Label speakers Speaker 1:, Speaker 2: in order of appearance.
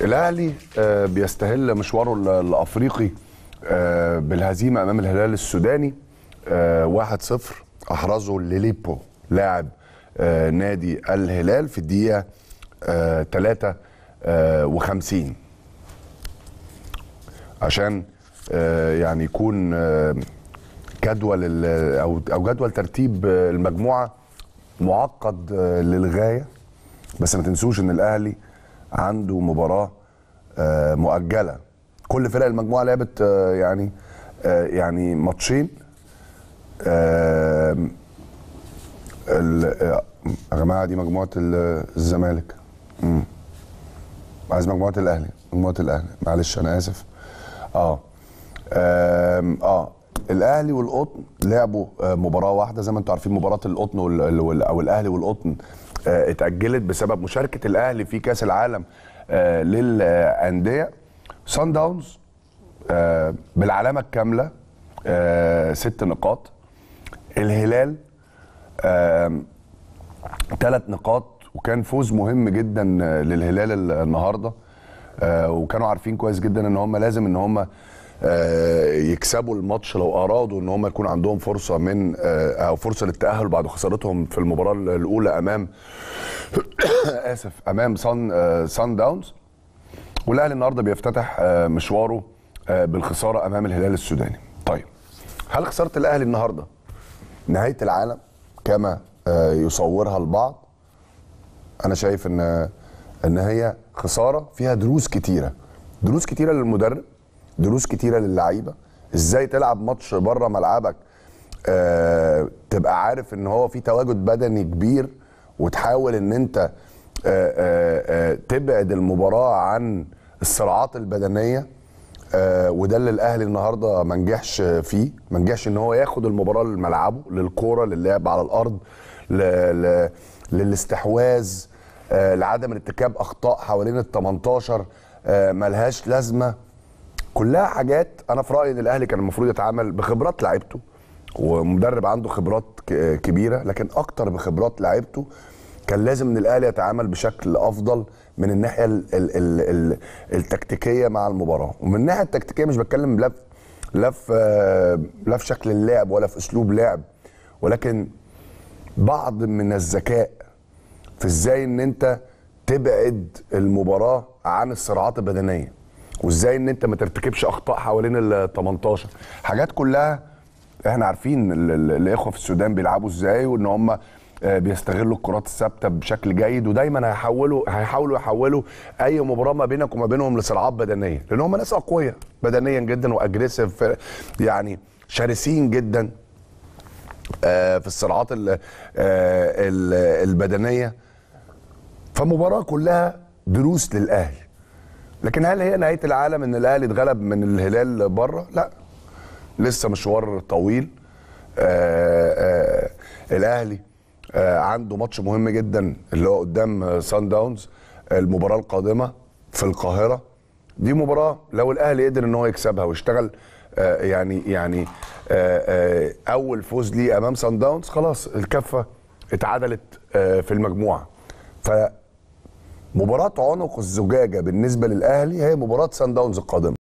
Speaker 1: الاهلي آه، بيستهل مشواره الافريقي آه، بالهزيمه امام الهلال السوداني 1-0 آه، احرزه لليبو لاعب نادي الهلال في الدقيقه 53 عشان يعني يكون جدول او او جدول ترتيب المجموعه معقد للغايه بس ما تنسوش ان الاهلي عنده مباراه آه، مؤجله كل فرق المجموعه لعبت آه، يعني آه، يعني ماتشين يا جماعه دي مجموعه الزمالك عايز مجموعه الاهلي مجموعه الاهلي معلش انا اسف اه اه الاهلي والقطن لعبوا مباراه واحده زي ما انتم عارفين مباراه القطن او الاهلي والقطن آه، اتاجلت بسبب مشاركه الاهلي في كاس العالم آه، للانديه سان آه، داونز بالعلامه الكامله ست نقاط الهلال ثلاث نقاط وكان فوز مهم جدا للهلال النهارده وكانوا عارفين كويس جدا ان هم لازم ان هم آه، يكسبوا الماتش لو ارادوا ان هم يكون عندهم فرصه من آه، او فرصه للتاهل بعد خسارتهم في المباراه الاولى امام اسف امام سان آه، سان داونز والاهلي النهارده بيفتتح مشواره بالخساره امام الهلال السوداني طيب هل خساره الاهلي النهارده نهايه العالم كما يصورها البعض انا شايف ان ان هي خساره فيها دروس كتيره دروس كتيره للمدرب دروس كتيره للعيبه ازاي تلعب ماتش بره ملعبك آه تبقى عارف ان هو في تواجد بدني كبير وتحاول ان انت آه،, آه آه تبعد المباراه عن الصراعات البدنيه آه وده اللي الاهلي النهارده ما نجحش فيه ما نجحش ان هو ياخد المباراه لملعبه للكوره للعب على الارض لـ لـ للاستحواذ آه لعدم ارتكاب اخطاء حوالين ال 18 آه ملهاش لازمه كلها حاجات انا في رايي ان الاهلي كان المفروض يتعامل بخبرات لعيبته ومدرب عنده خبرات كبيره لكن اكتر بخبرات لعيبته كان لازم ان الاهلي يتعامل بشكل افضل من الناحيه الـ الـ الـ الـ التكتيكيه مع المباراه ومن الناحيه التكتيكيه مش بتكلم لا لا في لا في شكل اللعب ولا في اسلوب لعب ولكن بعض من الذكاء في ازاي ان انت تبعد المباراه عن الصراعات البدنيه وازاي ان انت ما ترتكبش اخطاء حوالين ال 18 حاجات كلها احنا عارفين الاخوه في السودان بيلعبوا ازاي وان هم آه، بيستغلوا الكرات الثابته بشكل جيد ودايما هيحولوا هيحاولوا يحولوا اي مباراه ما بينك وما بينهم لصراعات بدنيه لان هم ناس اقوياء بدنيا جدا واجريسيف يعني شرسين جدا آه، في الصراعات آه، البدنيه فمباراه كلها دروس للاهلي لكن هل هي نهايه العالم ان الاهلي اتغلب من الهلال بره؟ لا لسه مشوار طويل آآ آه، آآ آه، الاهلي آآ آه، عنده ماتش مهم جدا اللي هو قدام سان داونز المباراه القادمه في القاهره دي مباراه لو الاهلي قدر ان هو يكسبها واشتغل يعني يعني اول فوز ليه امام سان داونز خلاص الكفه اتعدلت في المجموعه ف مباراه عنق الزجاجه بالنسبه للاهلي هي مباراه سان داونز القادمه